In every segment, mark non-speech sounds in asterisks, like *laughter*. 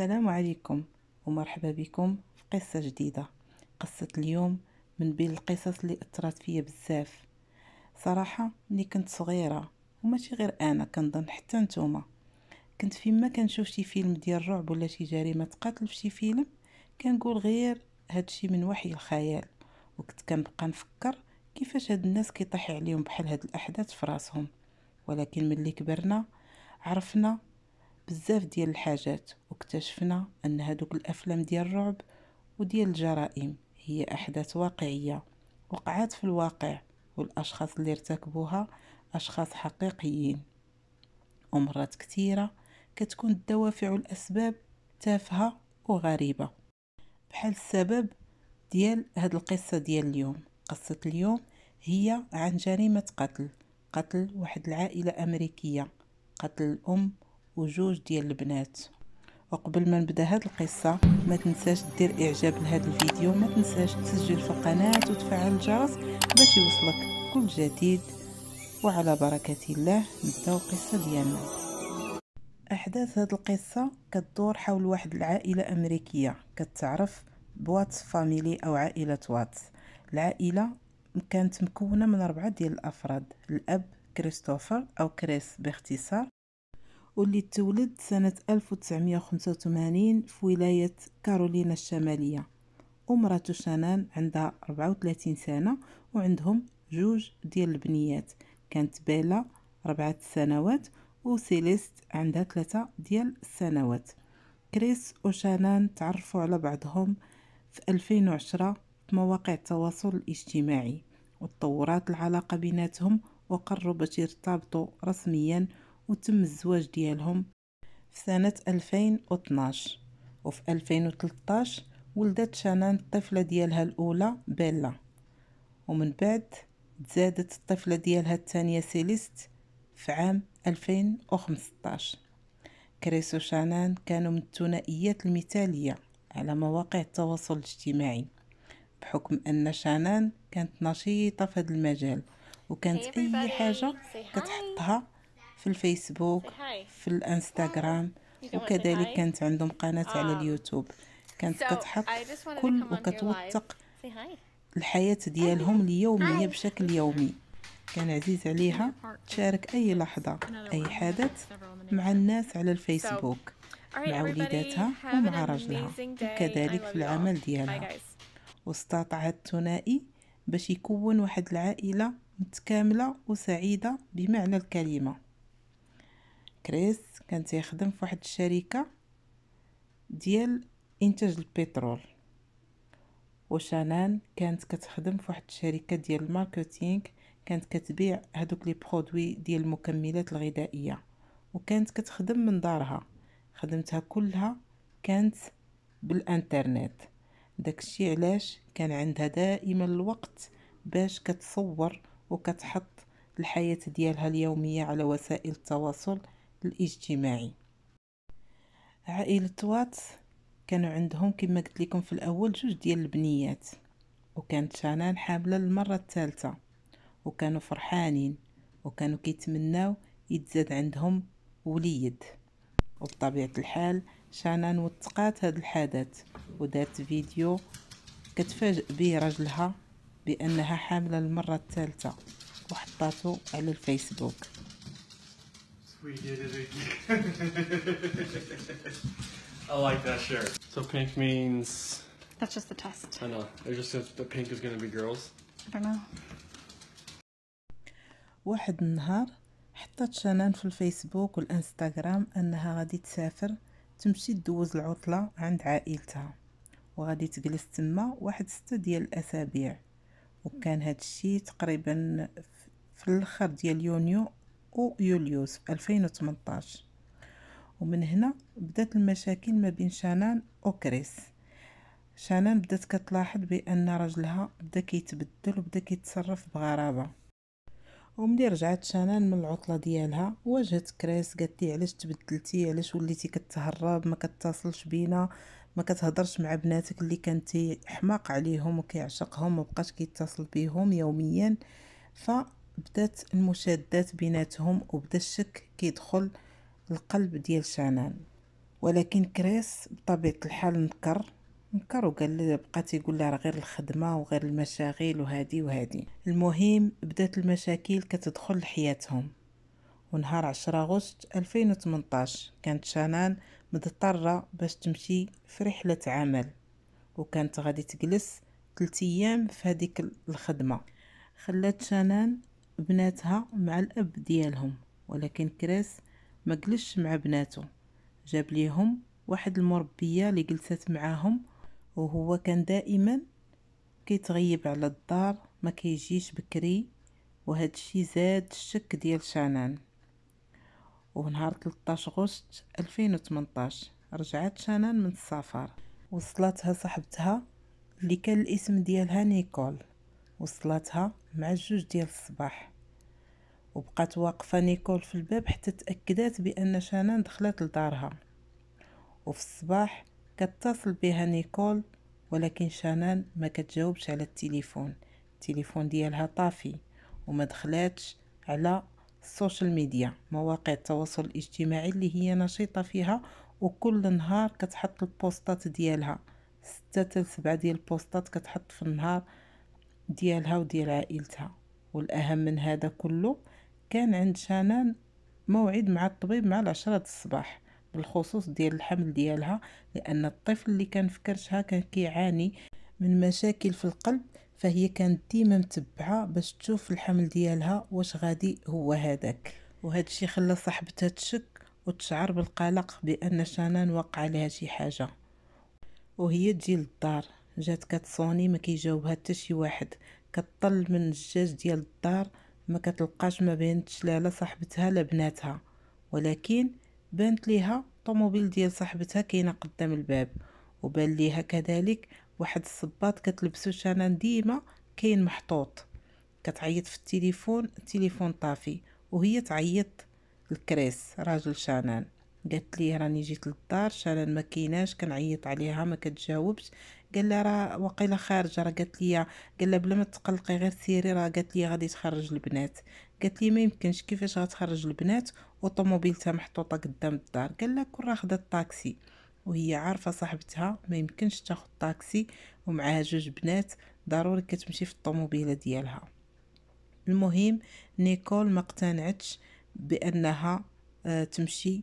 السلام عليكم ومرحبا بكم في قصة جديدة قصة اليوم من بين القصص اللي أثرت فيا بزاف صراحة ملي كنت صغيرة وماشي غير أنا كنظن حتى نتوما كنت فيما كنشوف شي فيلم ديال الرعب ولا شي جريمة قتل في شي فيلم كنقول غير هادشي من وحي الخيال وكنت كنبقى نفكر كيفاش هاد الناس كيطيح عليهم بحال هاد الأحداث في راسهم ولكن ملي كبرنا عرفنا بزاف ديال الحاجات واكتشفنا ان هادوك الافلام ديال الرعب وديال الجرائم هي احداث واقعيه وقعات في الواقع والاشخاص اللي ارتكبوها اشخاص حقيقيين ومرات كثيره كتكون الدوافع والاسباب تافهه وغريبه بحال السبب ديال هاد القصه ديال اليوم قصه اليوم هي عن جريمه قتل قتل واحد العائله امريكيه قتل الام وجوج ديال البنات وقبل ما نبدا هاد القصه ما تنساش دير اعجاب لهذا الفيديو ما تنساش تسجل في القناه وتفعل الجرس باش يوصلك كل جديد وعلى بركه الله نبداو القصه ديالنا احداث هاد القصه كدور حول واحد العائله امريكيه كتعرف بواتس فاميلي او عائله واتس العائله كانت مكونه من اربعه ديال الافراد الاب كريستوفر او كريس باختصار واللي تولد سنة 1985 في ولاية كارولينا الشمالية ومراتو شانان عندها 34 سنة وعندهم جوج ديال البنيات كانت بيلا ربعة سنوات وسيليست عندها ثلاثة ديال السنوات كريس وشانان تعرفوا على بعضهم في 2010 في مواقع التواصل الاجتماعي وتطورات العلاقة بيناتهم وقربت باش يرتبطوا رسميا وتم الزواج ديالهم في سنة 2012 وفي 2013 ولدت شانان الطفلة ديالها الأولى بيلا ومن بعد تزادت الطفلة ديالها الثانية سيليست في عام 2015 كريس وشانان كانوا من الثنائيات المثالية على مواقع التواصل الاجتماعي بحكم أن شانان كانت نشيطة في هذا المجال وكانت أي حاجة كتحطها في الفيسبوك في الانستغرام وكذلك كانت عندهم قناة على ah. اليوتيوب كانت كتحط كل وكتوثق الحياة ديالهم اليومية بشكل يومي كان عزيز عليها تشارك أي لحظة أي حدث مع الناس على الفيسبوك مع وليداتها ومع رجلها وكذلك في العمل ديالها واستطاع الثنائي باش يكون واحد العائلة متكاملة وسعيدة بمعنى الكلمة كريس كان تيخدم في واحد الشركه ديال انتاج البترول وشانان كانت كتخدم في واحد الشركه ديال الماركتينغ كانت كتبيع هادوك لي برودوي ديال المكملات الغذائيه وكانت كتخدم من دارها خدمتها كلها كانت بالانترنت داكشي علاش كان عندها دائما الوقت باش كتصور وكتحط الحياة ديالها اليومية على وسائل التواصل الاجتماعي عائلة واتس كانوا عندهم كما قلت لكم في الأول جوج ديال البنيات وكانت شانان حاملة للمرة الثالثة وكانوا فرحانين وكانوا كيتمناو يتزاد عندهم وليد وبطبيعة الحال شانان وثقات هذا الحدث ودارت فيديو كتفاجئ به رجلها بأنها حاملة للمرة الثالثة وحطاته على الفيسبوك We did it again. *laughs* I like that shirt. So pink means. That's just the test. I know. It just says the pink is gonna be girls. I don't know. واحد النهار حطت شنان في الفيسبوك والانستغرام انها غادي تسافر تمشي تدوز العطلة عند عائلتها وغادي تجلس تما واحد ستة ديال الاسابيع وكان هاد الشي تقريبا في الاخر ديال يونيو ويوليوز في 2018 ومن هنا بدات المشاكل ما بين شانان وكريس شانان بدات كتلاحظ بان راجلها بدا كيتبدل وبدا كيتصرف بغرابه وملي رجعت شانان من العطله ديالها واجهت كريس قالت لي علاش تبدلتي علاش وليتي كتهرب ما كتتصلش بينا ما كتهضرش مع بناتك اللي كانتي حماق عليهم وكيعشقهم ومبقاش كيتصل بيهم يوميا ف بدات المشادات بيناتهم وبدا الشك كيدخل القلب ديال شانان ولكن كريس بطبيعه الحال نكر نكر وقال لي بقى تيقول لها غير الخدمه وغير المشاغل وهادي وهادي المهم بدات المشاكل كتدخل لحياتهم ونهار 10 غشت 2018 كانت شانان مضطره باش تمشي في رحله عمل وكانت غادي تجلس 3 ايام في هذيك الخدمه خلات شانان بناتها مع الاب ديالهم ولكن كريس ما جلش مع بناته جاب ليهم واحد المربيه اللي جلست معاهم وهو كان دائما كيتغيب على الدار ما كيجيش بكري وهذا الشيء زاد الشك ديال شانان ونهار 13 غشت 2018 رجعت شانان من السفر وصلتها صاحبتها اللي كان الاسم ديالها نيكول وصلتها مع الجوج ديال الصباح وبقات واقفة نيكول في الباب حتى تأكدات بأن شانان دخلت لدارها وفي الصباح كتصل بها نيكول ولكن شانان ما كتجاوبش على التليفون التليفون ديالها طافي وما دخلاتش على السوشيال ميديا مواقع التواصل الاجتماعي اللي هي نشيطة فيها وكل نهار كتحط البوستات ديالها ستة سبعة ديال البوستات كتحط في النهار ديالها وديال عائلتها والأهم من هذا كله كان عند شنان موعد مع الطبيب مع العشرة الصباح بالخصوص ديال الحمل ديالها لأن الطفل اللي كان في كرشها كان كيعاني من مشاكل في القلب فهي كانت ديما متبعة باش تشوف الحمل ديالها واش غادي هو هذاك وهذا الشيء خلى صاحبتها تشك وتشعر بالقلق بأن شنان وقع لها شي حاجة وهي تجي للدار جات كتصوني ما كيجاوبها حتى شي واحد كطل من الجاج ديال الدار ما كتلقاش ما بين الشلاله صاحبتها لا بناتها ولكن بانت ليها طوموبيل ديال صاحبتها كاينه قدام الباب وبان ليها كذلك واحد الصباط كتلبسو شانان ديما كاين محطوط كتعيط في التليفون التليفون طافي وهي تعيط لكريس راجل شانان قالت لي راني جيت للدار شالان ما كنعيط عليها ما كتجاوبش قال لها راه واقيلا خارجه راه قالت لي قال لها بلا ما تقلقي غير سيري راه قالت لي غادي تخرج البنات قالت لي ما يمكنش كيفاش غتخرج البنات وطوموبيلتها محطوطه قدام الدار قال لها كون راه خدات الطاكسي وهي عارفه صاحبتها ما يمكنش تاخد طاكسي ومعها جوج بنات ضروري كتمشي في الطوموبيله ديالها المهم نيكول ما اقتنعتش بانها آه، تمشي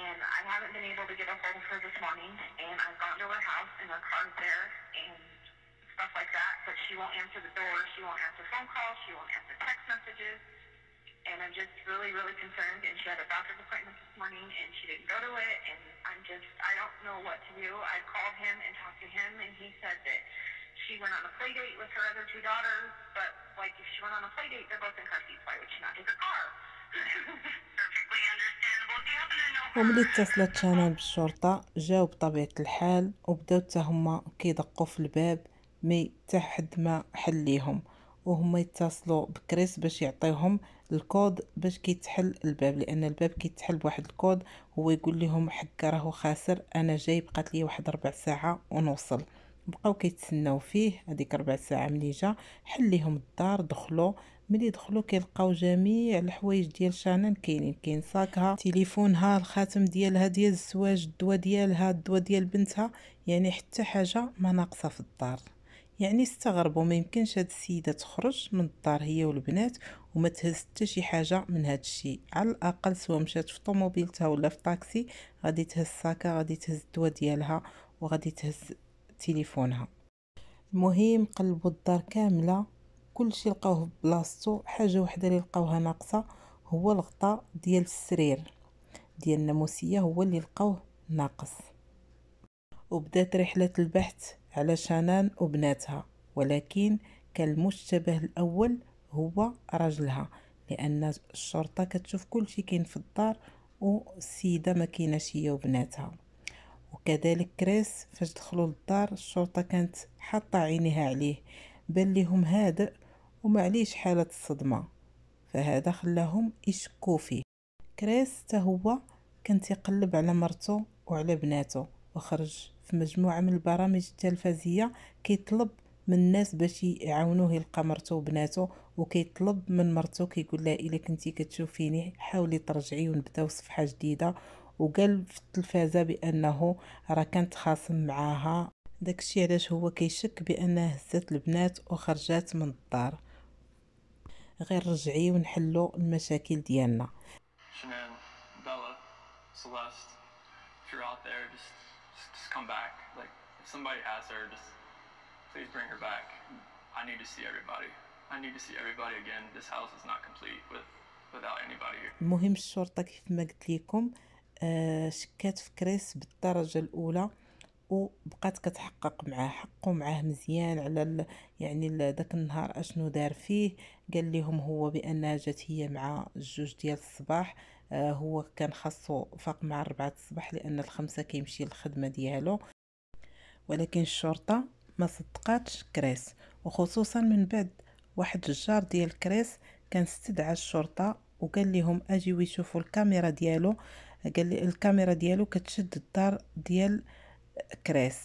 and I haven't been able to get a hold of her this morning. And I've gone to her house, and her car's there, and stuff like that. But she won't answer the door. She won't answer phone calls. She won't answer text messages. And I'm just really, really concerned. And she had a doctor's appointment this morning, and she didn't go to it. And I'm just, I don't know what to do. I called him and talked to him, and he said that she went on a play date with her other two daughters. But like, if she went on a play date, they're both in car seats. Why would she not take a car? *laughs* Perfectly understood. وملي اتصلت شانال بالشرطة جاو بطبيعة الحال وبداو حتى هما كيدقوا في الباب مي حتى حد ما حل ليهم وهما يتصلوا بكريس باش يعطيهم الكود باش كيتحل الباب لان الباب كيتحل بواحد الكود هو يقول لهم حكا راهو خاسر انا جاي بقات لي واحد ربع ساعه ونوصل بقاو كيتسناو فيه هذيك ربع ساعه ملي جا حل ليهم الدار دخلوا ملي دخلوا كيلقاو جميع الحوايج ديال شانان كاينين كاين صاكها تليفونها الخاتم ديالها ديال الزواج الدواء ديالها الدواء ديال بنتها يعني حتى حاجه ما ناقصه في الدار يعني استغربوا ما يمكنش هاد السيده تخرج من الدار هي والبنات وما تهز حتى شي حاجه من هاد الشيء على الاقل سواء مشات في طوموبيلتها ولا في طاكسي غادي تهز ساكا غادي تهز الدواء ديالها وغادي تهز تليفونها المهم قلبوا الدار كامله كلشي لقاوه ببلاصتو حاجه وحده اللي لقاوها ناقصه هو الغطاء ديال السرير ديال الناموسيه هو اللي لقاوه ناقص وبدات رحله البحث على شانان وبناتها ولكن كان المشتبه الاول هو رجلها لان الشرطه كتشوف كلشي كاين في الدار والسيده ما كيناش هي وبناتها وكذلك كريس فاش دخلوا للدار الشرطه كانت حاطه عينيها عليه بان ليهم هادئ ومعليش حاله الصدمه فهذا خلاهم يشكوا فيه كريس حتى هو كان تيقلب على مرته وعلى بناته وخرج في مجموعه من البرامج التلفزيه كيطلب من الناس باش يعاونوه يلقى مرته وبناته وكيطلب من مرته كيقول لها الا كنتي كتشوفيني حاولي ترجعي ونبداو صفحه جديده وقال في التلفازه بانه راه كانت خاصم معاها داكشي علاش هو كيشك بانها هزات البنات وخرجات من الدار غير رجعي ونحلو المشاكل ديالنا Shannon, Bella, Celeste, if you're out there, just, just, just come back. Like, if somebody has her, just please bring her back. I need to see everybody. I need to see everybody again. This house is not complete with, without anybody here. المهم الشرطة كيف ما قلت لكم آه، شكات في كريس بالدرجه الاولى وبقات كتحقق معاه حقه معاه مزيان على ال... يعني داك النهار اشنو دار فيه قال لهم هو بانها جات هي مع الجوج ديال الصباح آه هو كان خاصو فاق مع الربعة الصباح لان الخمسة كيمشي للخدمة ديالو ولكن الشرطة ما صدقاتش كريس وخصوصا من بعد واحد الجار ديال كريس كان استدعى الشرطة وقال لهم اجيو يشوفوا الكاميرا ديالو قال لي الكاميرا ديالو كتشد الدار ديال كراس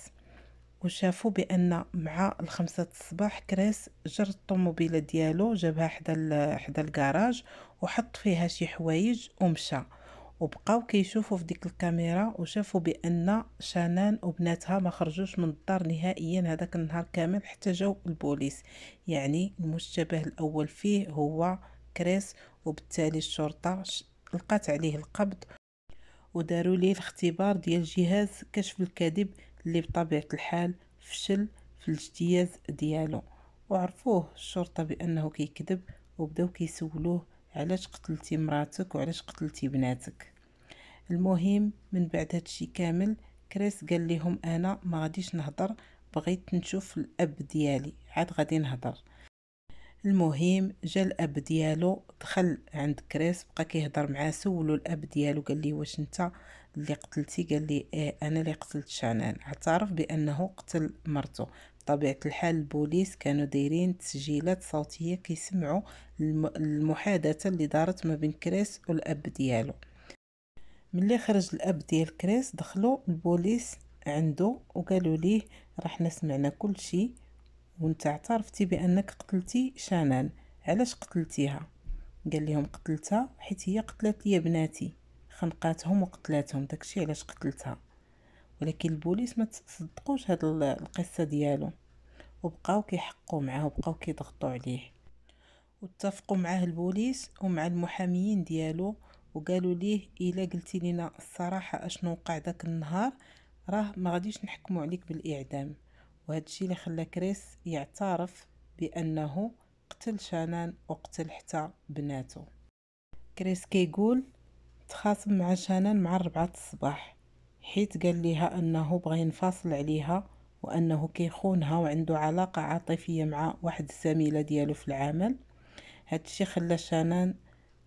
وشافوا بان مع الخمسة الصباح كراس جر الطوموبيله ديالو جابها حدا حدا الكراج وحط فيها شي حوايج ومشى وبقاو كيشوفوا في ديك الكاميرا وشافوا بان شانان وبناتها ما خرجوش من الدار نهائيا هذاك النهار كامل حتى جاو البوليس يعني المشتبه الاول فيه هو كريس وبالتالي الشرطه لقات عليه القبض وداروا ليه الاختبار ديال جهاز كشف الكذب اللي بطبيعه الحال فشل في الاجتياز ديالو وعرفوه الشرطه بانه كيكذب وبداو كيسولوه علاش قتلتي مراتك وعلاش قتلتي بناتك المهم من بعد هادشي كامل كريس قال لهم انا ما غاديش نهضر بغيت نشوف الاب ديالي عاد غادي نهضر المهم جا الاب ديالو دخل عند كريس بقى كيهضر معاه سولو الاب ديالو قال لي واش انت اللي قتلتي قال لي إيه انا اللي قتلت شانان اعترف بانه قتل مرته بطبيعه الحال البوليس كانوا دايرين تسجيلات صوتيه كيسمعوا المحادثه اللي دارت ما بين كريس والاب ديالو ملي خرج الاب ديال كريس دخلوا البوليس عنده وقالوا ليه رحنا سمعنا كل شيء وانت اعترفتي بانك قتلتي شانان علاش قتلتيها قال لهم قتلتها حيت هي قتلت لي بناتي خنقاتهم وقتلاتهم داكشي علاش قتلتها ولكن البوليس ما تصدقوش هاد القصه ديالو وبقاو كيحقوا معاه وبقاو كيضغطوا عليه واتفقوا معاه البوليس ومع المحاميين ديالو وقالوا ليه الا قلتي لنا الصراحه اشنو وقع داك النهار راه ما غاديش نحكموا عليك بالاعدام وهذا الشيء اللي خلى كريس يعترف بانه قتل شانان وقتل حتى بناته كريس كيقول تخاصم مع شانان مع ربعة الصباح حيت قال ليها انه بغى ينفصل عليها وانه كيخونها وعنده علاقة عاطفية مع واحد الزميلة ديالو في العمل هادشي خلى شانان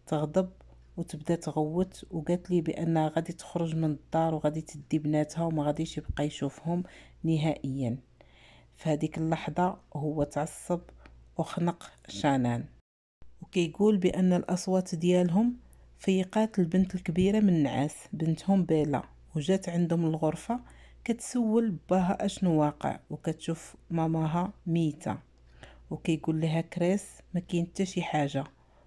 تغضب وتبدا تغوت وقالت لي بانها غادي تخرج من الدار وغادي تدي بناتها وما غاديش يبقى يشوفهم نهائيا في اللحظة هو تعصب وخنق شانان وكيقول بأن الأصوات ديالهم فيقات البنت الكبيرة من نعاس بنتهم بيلا وجات عندهم الغرفة كتسول باها اشنو واقع وكتشوف ماماها ميتة وكيقول لها كريس ما كاين حتى شي حاجة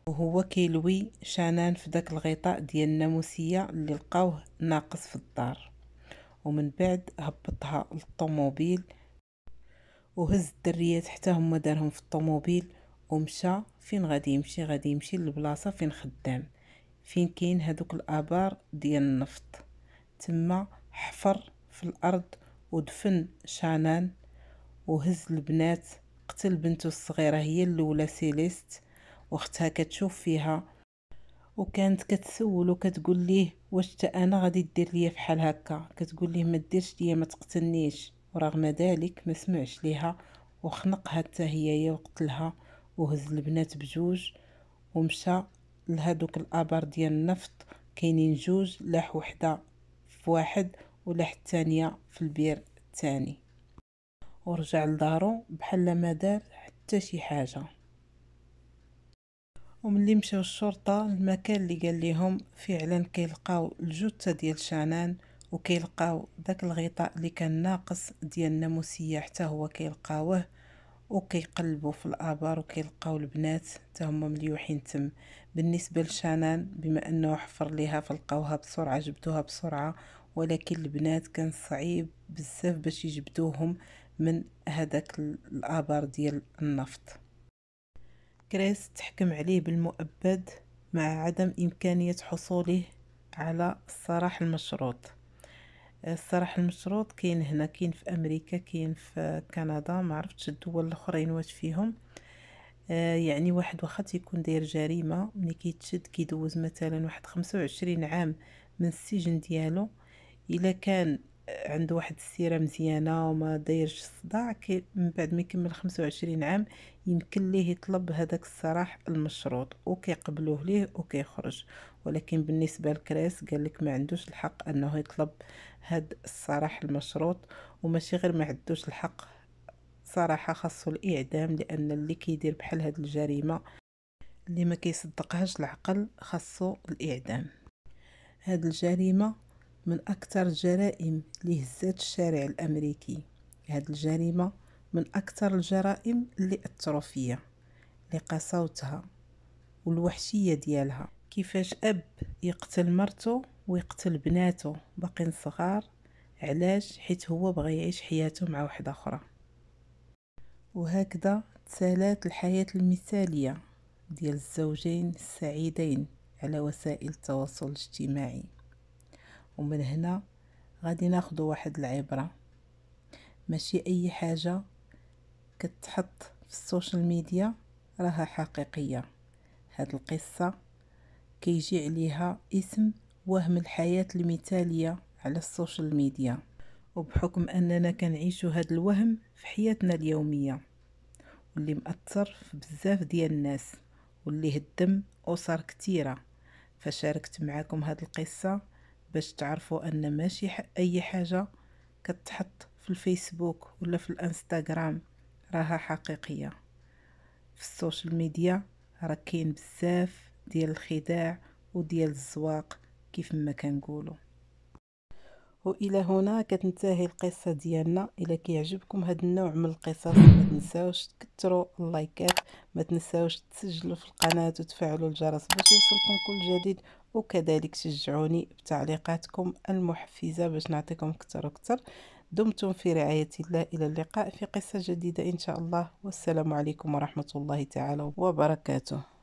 وهو كيلوي شانان في داك الغطاء ديال الناموسية اللي لقاوه ناقص في الدار ومن بعد هبطها للطوموبيل وهز حتى هما دارهم في الطوموبيل ومشى فين غادي يمشي غادي يمشي للبلاصه فين خدام فين كاين هذوك الابار ديال النفط تما حفر في الارض ودفن شانان وهز البنات قتل بنته الصغيره هي الاولى سيليست واختها كتشوف فيها وكانت كتسول وكتقول ليه واش انا غادي دير ليا فحال هكا كتقول ليه ما ديرش ليا ما تقتلنيش ورغم ذلك ما سمعش ليها وخنقها حتى هي وقتلها وهز البنات بجوج ومشى لهادوك الابار ديال النفط كاينين جوج لاح وحده في واحد ولاح الثانيه في البير الثاني ورجع لدارو بحال ما دار حتى شي حاجه وملي مشاو الشرطه المكان اللي قال لهم فعلا كيلقاو الجثه ديال شانان وكيلقاو داك الغطاء اللي كان ناقص ديال الناموسيه حتى هو كيلقاوه وكيقلبوا في الابار وكيلقاو البنات حتى هما مليوحين تم بالنسبه لشانان بما انه حفر ليها فلقاوها بسرعه جبدوها بسرعه ولكن البنات كان صعيب بزاف باش يجبدوهم من هذاك الابار ديال النفط كريس تحكم عليه بالمؤبد مع عدم امكانيه حصوله على السراح المشروط الصراحه المشروط كاين هنا كاين في امريكا كاين في كندا ما عرفتش الدول الاخرين واش فيهم آه، يعني واحد واخا تيكون داير جريمه ملي كيتشد كيدوز مثلا واحد خمسة وعشرين عام من السجن ديالو الا كان عنده واحد السيره مزيانه وما دايرش الصداع من بعد ما يكمل خمسة وعشرين عام يمكن ليه يطلب هذاك السراح المشروط وكيقبلوه ليه وكيخرج ولكن بالنسبة لكريس قال لك ما عندوش الحق أنه يطلب هاد الصراح المشروط وماشي غير ما عندوش الحق صراحة خاصو الإعدام لأن اللي كيدير بحال هاد الجريمة اللي ما كيصدقهاش العقل خاصو الإعدام هاد الجريمة من أكثر الجرائم اللي هزات الشارع الأمريكي هاد الجريمة من أكثر الجرائم اللي أثروا فيا لقساوتها والوحشية ديالها كيفاش اب يقتل مرته ويقتل بناته باقين صغار علاش حيت هو بغى يعيش حياته مع واحده اخرى وهكذا تسالات الحياه المثاليه ديال الزوجين السعيدين على وسائل التواصل الاجتماعي ومن هنا غادي ناخذ واحد العبره ماشي اي حاجه كتحط في السوشيال ميديا راها حقيقيه هاد القصه كيجي عليها اسم وهم الحياة المثالية على السوشيال ميديا وبحكم أننا كنعيشو هاد الوهم في حياتنا اليومية واللي مأثر في بزاف ديال الناس واللي هدم أسر كتيرة فشاركت معاكم هاد القصة باش تعرفوا أن ماشي أي حاجة كتحط في الفيسبوك ولا في الانستغرام راها حقيقية في السوشيال ميديا راه كاين بزاف ديال الخداع وديال الزواق كيف ما كنقولوا والى هنا كتنتهي القصه ديالنا الى كيعجبكم هذا النوع من القصص ما تنساوش تكثروا اللايكات ما تنساوش تسجلوا في القناه وتفعلوا الجرس باش يوصلكم كل جديد وكذلك شجعوني بتعليقاتكم المحفزه باش نعطيكم اكثر واكثر دمتم في رعايه الله الى اللقاء في قصه جديده ان شاء الله والسلام عليكم ورحمه الله تعالى وبركاته